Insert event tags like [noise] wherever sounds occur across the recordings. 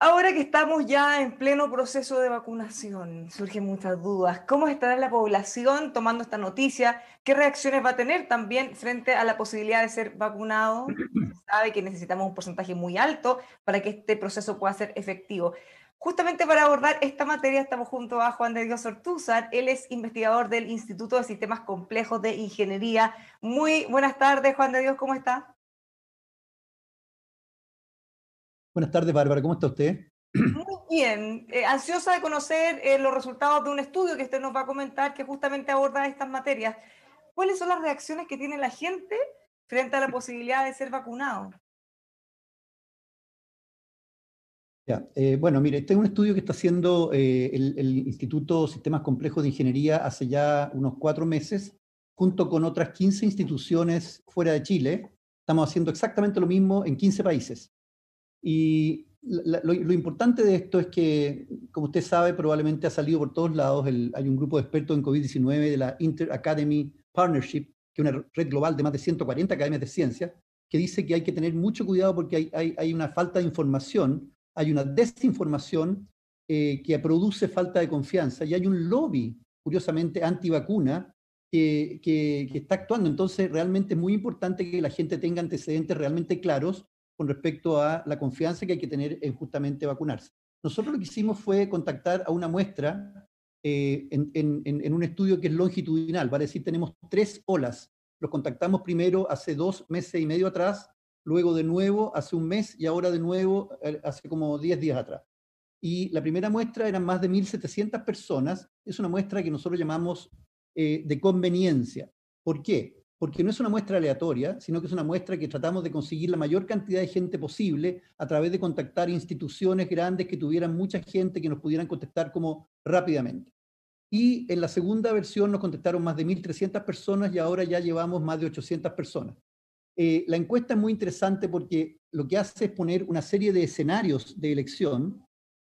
Ahora que estamos ya en pleno proceso de vacunación, surgen muchas dudas. ¿Cómo estará la población tomando esta noticia? ¿Qué reacciones va a tener también frente a la posibilidad de ser vacunado? Se [clears throat] sabe que necesitamos un porcentaje muy alto para que este proceso pueda ser efectivo. Justamente para abordar esta materia estamos junto a Juan de Dios Ortúzar. Él es investigador del Instituto de Sistemas Complejos de Ingeniería. Muy buenas tardes, Juan de Dios, ¿cómo está? Buenas tardes, Bárbara, ¿cómo está usted? Muy bien, eh, ansiosa de conocer eh, los resultados de un estudio que usted nos va a comentar que justamente aborda estas materias. ¿Cuáles son las reacciones que tiene la gente frente a la posibilidad de ser vacunado? Eh, bueno, mire, este es un estudio que está haciendo el, el Instituto Sistemas Complejos de Ingeniería hace ya unos cuatro meses, junto con otras 15 instituciones fuera de Chile. Estamos haciendo exactamente lo mismo en 15 países. Y lo, importante de esto es que, como usted sabe, probablemente ha salido por todos lados, hay un grupo de expertos en COVID-19 de la Inter Academy Partnership, que es una red global de más de 140 academias de ciencia, que dice que hay que tener mucho cuidado porque hay, una falta de información, hay una desinformación eh, que produce falta de confianza y hay un lobby, curiosamente, antivacuna que, está actuando. Entonces, realmente es muy importante que la gente tenga antecedentes realmente claros con respecto a la confianza que hay que tener en justamente vacunarse. Nosotros lo que hicimos fue contactar a una muestra eh, en, un estudio que es longitudinal, vale decir, tenemos tres olas. Los contactamos primero hace dos meses y medio atrás, luego de nuevo hace un mes y ahora de nuevo eh, hace como 10 días atrás. Y la primera muestra eran más de 1.700 personas. Es una muestra que nosotros llamamos eh, de conveniencia. ¿Por qué? porque no es una muestra aleatoria, sino que es una muestra que tratamos de conseguir la mayor cantidad de gente posible a través de contactar instituciones grandes que tuvieran mucha gente que nos pudieran contestar como rápidamente. Y en la segunda versión nos contestaron más de 1.300 personas y ahora ya llevamos más de 800 personas. Eh, la encuesta es muy interesante porque lo que hace es poner una serie de escenarios de elección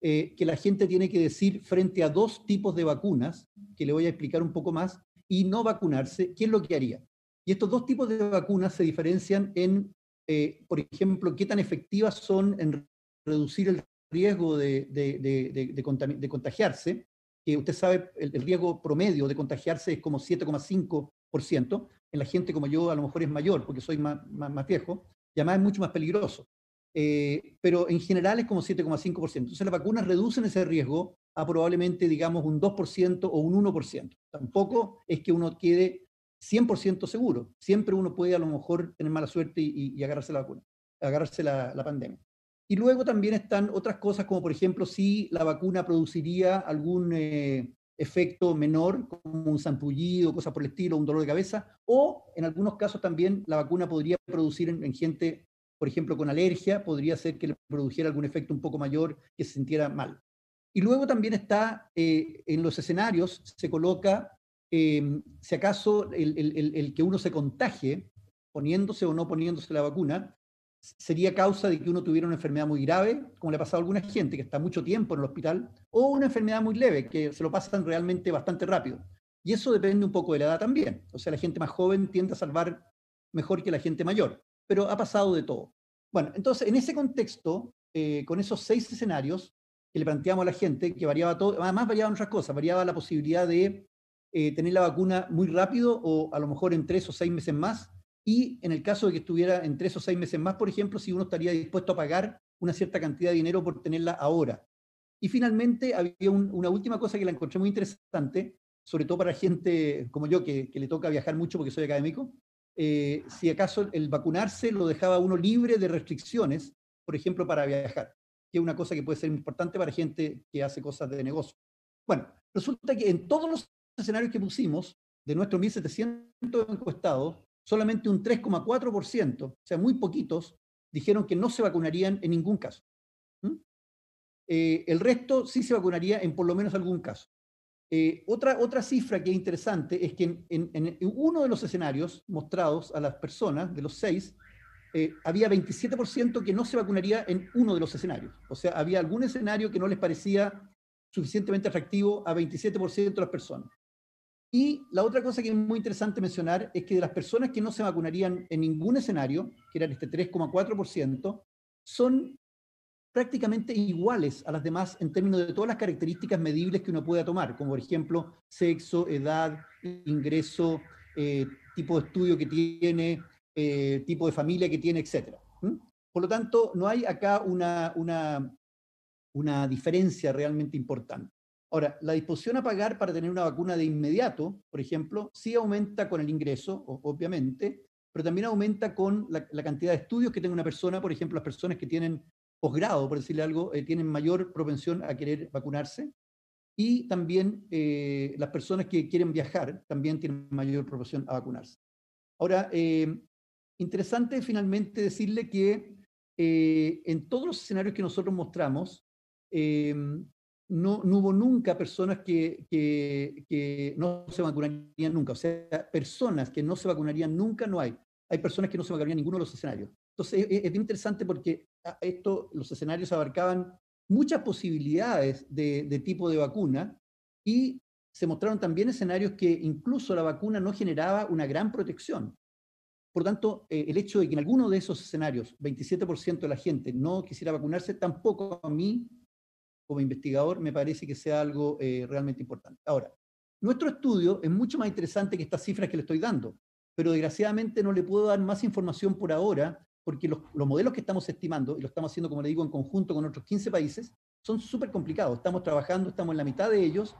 eh, que la gente tiene que decir frente a dos tipos de vacunas, que le voy a explicar un poco más, y no vacunarse, ¿qué es lo que haría? Y estos dos tipos de vacunas se diferencian en, eh, por ejemplo, qué tan efectivas son en reducir el riesgo de, contagiarse, que usted sabe, el, riesgo promedio de contagiarse es como 7,5%, en la gente como yo a lo mejor es mayor porque soy más, viejo, y además es mucho más peligroso. Eh, pero en general es como 7,5%. Entonces las vacunas reducen ese riesgo a probablemente, digamos, un 2% o un 1%. Tampoco es que uno quede 100% seguro. Siempre uno puede a lo mejor tener mala suerte y, agarrarse la vacuna, agarrarse la, pandemia. Y luego también están otras cosas como, por ejemplo, si la vacuna produciría algún eh, efecto menor, como un zampullido, cosas por el estilo, un dolor de cabeza, o en algunos casos también la vacuna podría producir en, gente, por ejemplo, con alergia, podría ser que le produjera algún efecto un poco mayor, que se sintiera mal. Y luego también está eh, en los escenarios, se coloca Em, si acaso el, que uno se contagie, poniéndose o no poniéndose la vacuna, sería causa de que uno tuviera una enfermedad muy grave, como le ha pasado a alguna gente que está mucho tiempo en el hospital, o una enfermedad muy leve, que se lo pasan realmente bastante rápido. Y eso depende un poco de la edad también. O sea, la gente más joven tiende a salvar mejor que la gente mayor, pero ha pasado de todo. Bueno, entonces, en ese contexto, eh, con esos seis escenarios que le planteamos a la gente, que variaba todo, además variaban otras cosas, variaba la posibilidad de eh, tener la vacuna muy rápido o a lo mejor en tres o seis meses más. Y en el caso de que estuviera en tres o seis meses más, por ejemplo, si uno estaría dispuesto a pagar una cierta cantidad de dinero por tenerla ahora. Y finalmente había una última cosa que la encontré muy interesante, sobre todo para gente como yo que, le toca viajar mucho porque soy académico, eh, si acaso el vacunarse lo dejaba uno libre de restricciones, por ejemplo, para viajar, que es una cosa que puede ser importante para gente que hace cosas de negocio. Bueno, resulta que en todos los escenarios que pusimos, de nuestros 1.700 encuestados, solamente un 3,4%, o sea, muy poquitos, dijeron que no se vacunarían en ningún caso. ¿Mm? Eh, el resto sí se vacunaría en por lo menos algún caso. Eh, otra, otra cifra que es interesante es que en, uno de los escenarios mostrados a las personas, de los seis, eh, había 27% que no se vacunaría en uno de los escenarios. O sea, había algún escenario que no les parecía suficientemente atractivo a 27% de las personas. Y la otra cosa que es muy interesante mencionar es que de las personas que no se vacunarían en ningún escenario, que eran este 3,4%, son prácticamente iguales a las demás en términos de todas las características medibles que uno pueda tomar, como por ejemplo sexo, edad, ingreso, eh, tipo de estudio que tiene, eh, tipo de familia que tiene, etc. Por lo tanto, no hay acá una diferencia realmente importante. Ahora, la disposición a pagar para tener una vacuna de inmediato, por ejemplo, sí aumenta con el ingreso, obviamente, pero también aumenta con la, cantidad de estudios que tenga una persona. Por ejemplo, las personas que tienen posgrado, por decirle algo, eh, tienen mayor propensión a querer vacunarse. Y también eh, las personas que quieren viajar también tienen mayor propensión a vacunarse. Ahora, eh, interesante finalmente decirle que en todos los escenarios que nosotros mostramos, no, hubo nunca personas que, que, no se vacunarían nunca. O sea, personas que no se vacunarían nunca no hay. Hay personas que no se vacunarían en ninguno de los escenarios. Entonces, e, e, es, interesante porque ah, esto, los escenarios abarcaban muchas posibilidades de, tipo de vacuna y se mostraron también escenarios que incluso la vacuna no generaba una gran protección. Por tanto, eh, el hecho de que en alguno de esos escenarios 27% de la gente no quisiera vacunarse, tampoco a mí como investigador me parece que sea algo eh, realmente importante. Ahora, nuestro estudio es mucho más interesante que estas cifras que le estoy dando, pero desgraciadamente no le puedo dar más información por ahora porque los, los modelos que estamos estimando, y lo estamos haciendo, como le digo, en conjunto con otros 15 países, son súper complicados. Estamos trabajando, estamos en la mitad de ellos,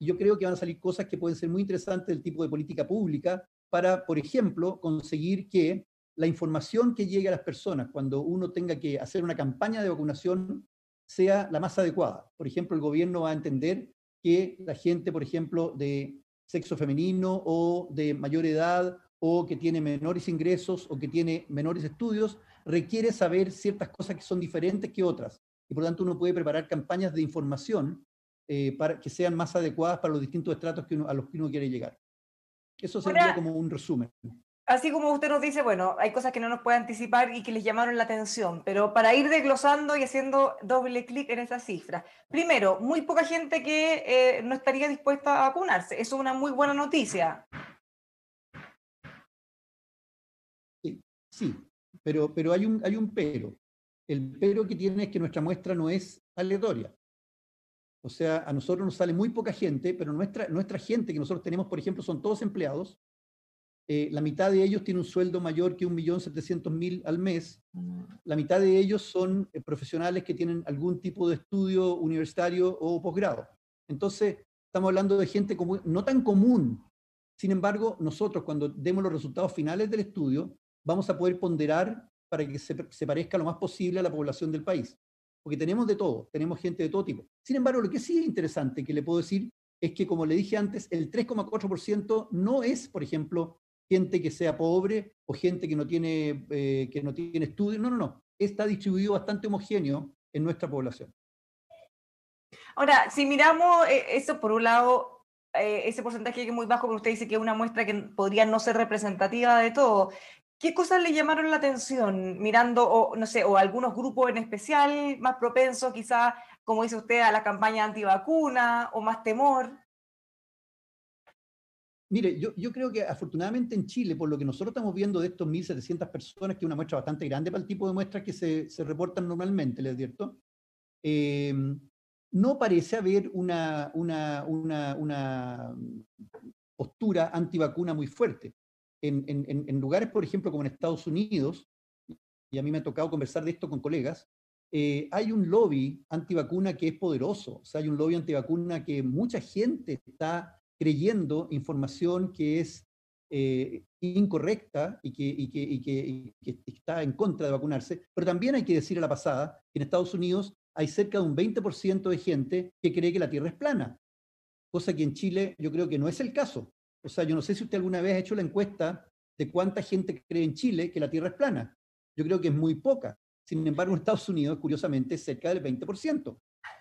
y yo creo que van a salir cosas que pueden ser muy interesantes del tipo de política pública para, por ejemplo, conseguir que la información que llegue a las personas cuando uno tenga que hacer una campaña de vacunación sea la más adecuada. Por ejemplo, el gobierno va a entender que la gente, por ejemplo, de sexo femenino o de mayor edad o que tiene menores ingresos o que tiene menores estudios, requiere saber ciertas cosas que son diferentes que otras. Y por lo tanto uno puede preparar campañas de información eh, para que sean más adecuadas para los distintos estratos a los que uno quiere llegar. Eso sería como un resumen así como usted nos dice, bueno, hay cosas que no nos puede anticipar y que les llamaron la atención, pero para ir desglosando y haciendo doble clic en esas cifras. Primero, muy poca gente que eh, no estaría dispuesta a vacunarse. Eso es una muy buena noticia. Sí, sí, pero, pero hay, un, hay un pero. El pero que tiene es que nuestra muestra no es aleatoria. O sea, a nosotros nos sale muy poca gente, pero nuestra, nuestra gente que nosotros tenemos, por ejemplo, son todos empleados, eh, la mitad de ellos tiene un sueldo mayor que 1.700.000 al mes, mm. la mitad de ellos son eh, profesionales que tienen algún tipo de estudio universitario o posgrado. Entonces, estamos hablando de gente como no tan común. Sin embargo, nosotros cuando demos los resultados finales del estudio, vamos a poder ponderar para que se, se parezca lo más posible a la población del país. Porque tenemos de todo, tenemos gente de todo tipo. Sin embargo, lo que sí es interesante que le puedo decir es que, como le dije antes, el 3,4% no es, por ejemplo, gente que sea pobre o gente que no tiene, eh, que no tiene estudio. No, no, no. Está distribuido bastante homogéneo en nuestra población. Ahora, si miramos eh, eso por un lado, eh, ese porcentaje que es muy bajo, pero usted dice que es una muestra que podría no ser representativa de todo. ¿Qué cosas le llamaron la atención mirando, o, no sé, o algunos grupos en especial más propensos quizá como dice usted, a la campaña antivacuna o más temor? Mire, yo, creo que afortunadamente en Chile, por lo que nosotros estamos viendo de estos 1.700 personas, que es una muestra bastante grande para el tipo de muestras que se, reportan normalmente, les advierto, eh, em, no parece haber una, una, postura antivacuna muy fuerte. En, lugares, por ejemplo, como en Estados Unidos, y a mí me ha tocado conversar de esto con colegas, eh, hay un lobby antivacuna que es poderoso, o sea, hay un lobby antivacuna que mucha gente está creyendo información que es eh, incorrecta y que, que, y que, está en contra de vacunarse, pero también hay que decir a la pasada que en Estados Unidos hay cerca de un 20% de gente que cree que la Tierra es plana, cosa que en Chile yo creo que no es el caso. O sea, yo no sé si usted alguna vez ha hecho la encuesta de cuánta gente cree en Chile que la Tierra es plana. Yo creo que es muy poca. Sin embargo, en Estados Unidos, curiosamente, es cerca del 20%.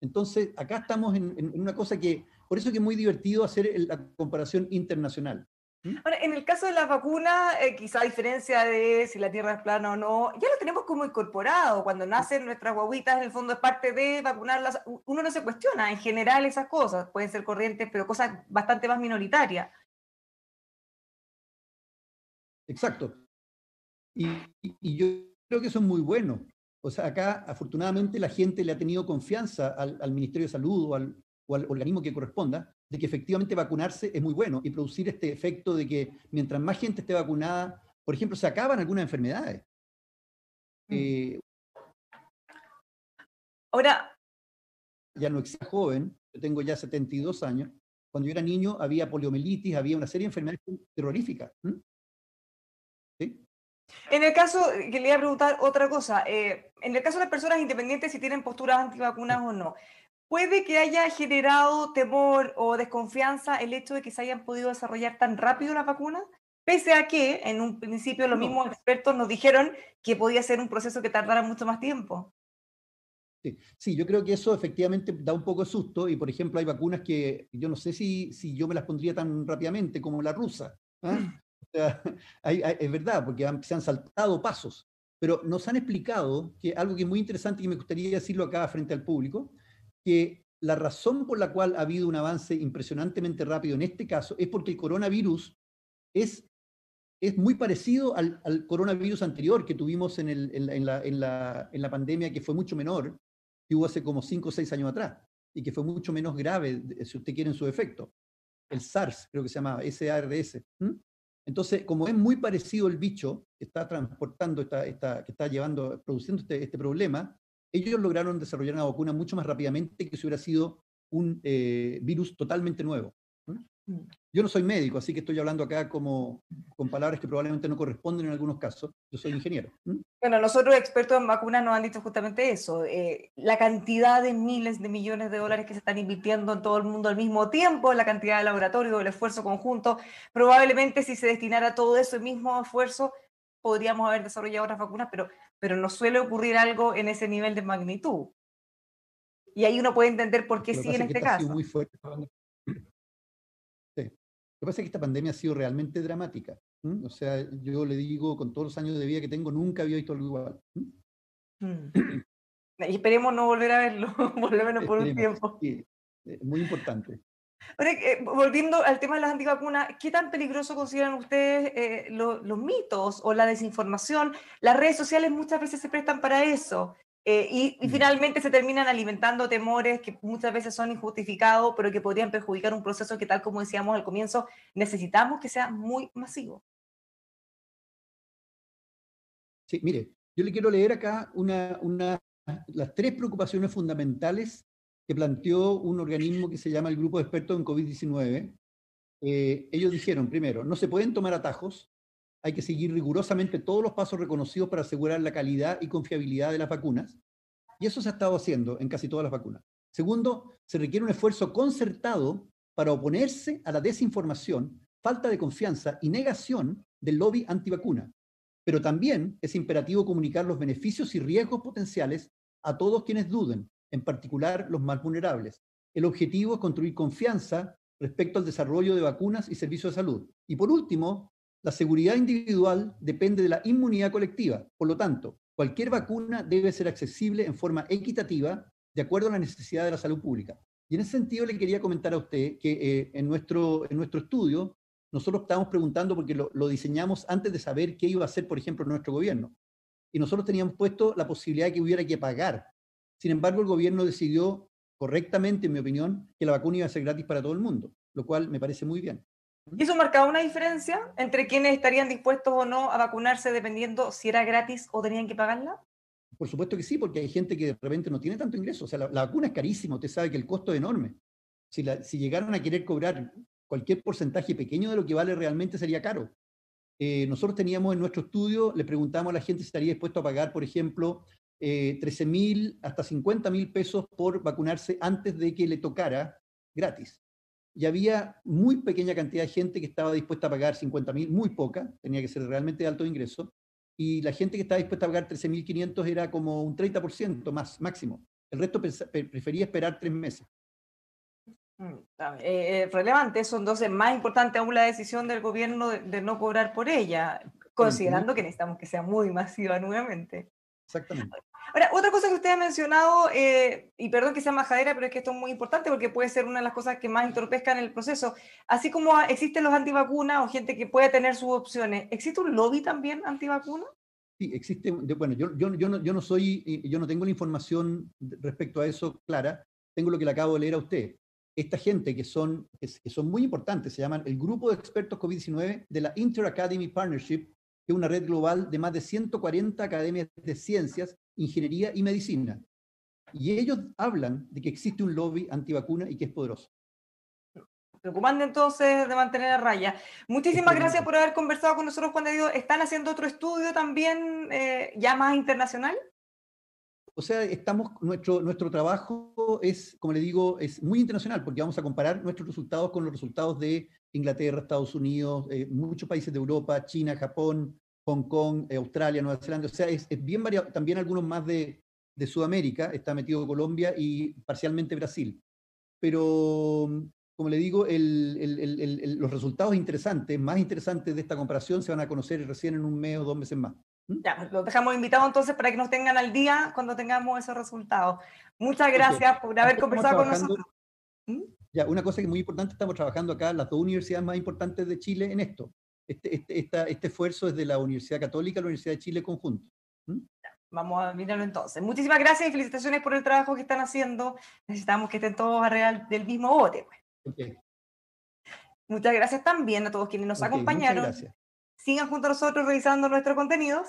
Entonces, acá estamos en, una cosa que, por eso que es muy divertido hacer la comparación internacional. en el caso de las vacunas, eh, quizá a diferencia de si la Tierra es plana o no, ya lo tenemos como incorporado. Cuando nacen nuestras guaguitas, en el fondo es parte de vacunarlas. Uno no se cuestiona en general esas cosas. Pueden ser corrientes, pero cosas bastante más minoritarias. Exacto. Y, y yo creo que eso es muy bueno. O sea, acá afortunadamente la gente le ha tenido confianza al, Ministerio de Salud o al, organismo que corresponda, de que efectivamente vacunarse es muy bueno y producir este efecto de que mientras más gente esté vacunada, por ejemplo, se acaban algunas enfermedades. Mm. Eh, Ahora... Ya no existe joven, yo tengo ya 72 años. Cuando yo era niño había poliomielitis, había una serie de enfermedades terroríficas. En el caso, le a preguntar otra cosa, eh, en el caso de las personas independientes si tienen posturas antivacunas o no, ¿puede que haya generado temor o desconfianza el hecho de que se hayan podido desarrollar tan rápido las vacunas? Pese a que en un principio los mismos expertos nos dijeron que podía ser un proceso que tardara mucho más tiempo. Sí, yo creo que eso efectivamente da un poco de susto y por ejemplo hay vacunas que yo no sé si, si yo me las pondría tan rápidamente como la rusa. ¿ah? [clears throat] [laughs] es verdad, porque se han saltado pasos, pero nos han explicado que algo que es muy interesante y me gustaría decirlo acá frente al público, que la razón por la cual ha habido un avance impresionantemente rápido en este caso es porque el coronavirus es, es muy parecido al, coronavirus anterior que tuvimos en, el, en, la, en, la, en, la, pandemia, que fue mucho menor, que hubo hace como cinco o seis años atrás, y que fue mucho menos grave, si usted quiere, en su efecto. El SARS, creo que se llamaba, SARS. ¿Mm? Entonces, como es muy parecido el bicho que está transportando, que está llevando, produciendo este, este, problema, ellos lograron desarrollar una vacuna mucho más rápidamente que si hubiera sido un eh, virus totalmente nuevo. Yo no soy médico, así que estoy hablando acá como con palabras que probablemente no corresponden en algunos casos. Yo soy ingeniero. Bueno, nosotros expertos en vacunas nos han dicho justamente eso, eh, la cantidad de miles de millones de dólares que se están invirtiendo en todo el mundo al mismo tiempo, la cantidad de laboratorios, el esfuerzo conjunto, probablemente si se destinara todo ese mismo esfuerzo, podríamos haber desarrollado otras vacunas, pero, pero no suele ocurrir algo en ese nivel de magnitud. Y ahí uno puede entender por qué sí en este caso. Muy fuerte lo que pasa es que esta pandemia ha sido realmente dramática. O sea, yo le digo, con todos los años de vida que tengo, nunca había visto algo igual. Mm. [clears throat] esperemos no volver a verlo, [laughs] por lo menos por un tiempo. muy importante. Eh, volviendo al tema de las antivacunas, ¿qué tan peligroso consideran ustedes eh, los mitos o la desinformación? Las redes sociales muchas veces se prestan para eso. Eh, y, mm. finalmente se terminan alimentando temores que muchas veces son injustificados, pero que podrían perjudicar un proceso que, tal como decíamos al comienzo, necesitamos que sea muy masivo. Sí, mire, yo le quiero leer acá una, una, las tres preocupaciones fundamentales que planteó un organismo que se llama el Grupo de Expertos en COVID-19. Eh, ellos dijeron, primero, no se pueden tomar atajos, hay que seguir rigurosamente todos los pasos reconocidos para asegurar la calidad y confiabilidad de las vacunas. Y eso se ha estado haciendo en casi todas las vacunas. Segundo, se requiere un esfuerzo concertado para oponerse a la desinformación, falta de confianza y negación del lobby antivacuna. Pero también es imperativo comunicar los beneficios y riesgos potenciales a todos quienes duden, en particular los más vulnerables. El objetivo es construir confianza respecto al desarrollo de vacunas y servicios de salud. Y por último, la seguridad individual depende de la inmunidad colectiva. Por lo tanto, cualquier vacuna debe ser accesible en forma equitativa de acuerdo a la necesidad de la salud pública. Y en ese sentido le quería comentar a usted que eh, en, nuestro, en nuestro estudio nosotros estábamos preguntando porque lo, lo, diseñamos antes de saber qué iba a hacer, por ejemplo, nuestro gobierno. Y nosotros teníamos puesto la posibilidad de que hubiera que pagar. Sin embargo, el gobierno decidió correctamente, en mi opinión, que la vacuna iba a ser gratis para todo el mundo, lo cual me parece muy bien. Y eso marcaba una diferencia entre quienes estarían dispuestos o no a vacunarse dependiendo si era gratis o tenían que pagarla. Por supuesto que sí, porque hay gente que de repente no tiene tanto ingreso. O sea, la, vacuna es carísima, usted sabe que el costo es enorme. Si, llegaron a querer cobrar cualquier porcentaje pequeño de lo que vale realmente sería caro. Eh, nosotros teníamos en nuestro estudio, le preguntamos a la gente si estaría dispuesto a pagar, por ejemplo, 13 eh, mil hasta 50 mil pesos por vacunarse antes de que le tocara gratis y había muy pequeña cantidad de gente que estaba dispuesta a pagar 50.000, muy poca, tenía que ser realmente de alto ingreso, y la gente que estaba dispuesta a pagar 13.500 era como un 30% más, máximo. El resto prefería esperar tres meses. Mm, ah, eh, eh, relevante, eso entonces más importante aún la decisión del gobierno de no cobrar por ella, considerando que necesitamos que sea muy masiva nuevamente. Exactamente. Ahora, otra cosa que usted ha mencionado, eh, y perdón que sea majadera, pero es que esto es muy importante porque puede ser una de las cosas que más entorpezcan el proceso. Así como existen los antivacunas o gente que puede tener sus opciones, ¿existe un lobby también antivacuna? Sí, existe. Bueno, yo, yo, yo, no, yo no soy, yo no tengo la información respecto a eso clara. Tengo lo que le acabo de leer a usted esta gente que son, que son muy importantes, se llaman el Grupo de Expertos COVID-19 de la Interacademy Partnership, que es una red global de más de 140 academias de ciencias ingeniería y medicina. Y ellos hablan de que existe un lobby antivacuna y que es poderoso. Preocupante entonces de mantener a raya. Muchísimas gracias por haber conversado con nosotros, Juan digo ¿Están haciendo otro estudio también eh, ya más internacional? O sea, estamos, nuestro, nuestro trabajo es, como le digo, es muy internacional porque vamos a comparar nuestros resultados con los resultados de Inglaterra, Estados Unidos, eh, muchos países de Europa, China, Japón, Hong Kong, eh, Australia, Nueva Zelanda, o sea, es, bien variado, también algunos más de, de, Sudamérica, está metido Colombia y parcialmente Brasil. Pero, como le digo, los resultados interesantes, más interesantes de esta comparación, se van a conocer recién en un mes o dos meses más. ¿Mm? Ya, los dejamos invitados entonces para que nos tengan al día cuando tengamos esos resultados. Muchas gracias por haber conversado con nosotros. ¿Mm? Ya, una cosa que es muy importante, estamos trabajando acá, las dos universidades más importantes de Chile en esto. Este, este, este, esfuerzo es de la Universidad Católica, la Universidad de Chile conjunto. ¿Mm? Vamos a mirarlo entonces. Muchísimas gracias y felicitaciones por el trabajo que están haciendo. Necesitamos que estén todos real del mismo bote. Pues. Muchas gracias también a todos quienes nos acompañaron. Sigan junto a nosotros revisando nuestros contenidos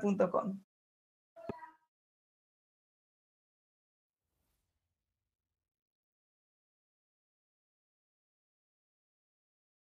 punto com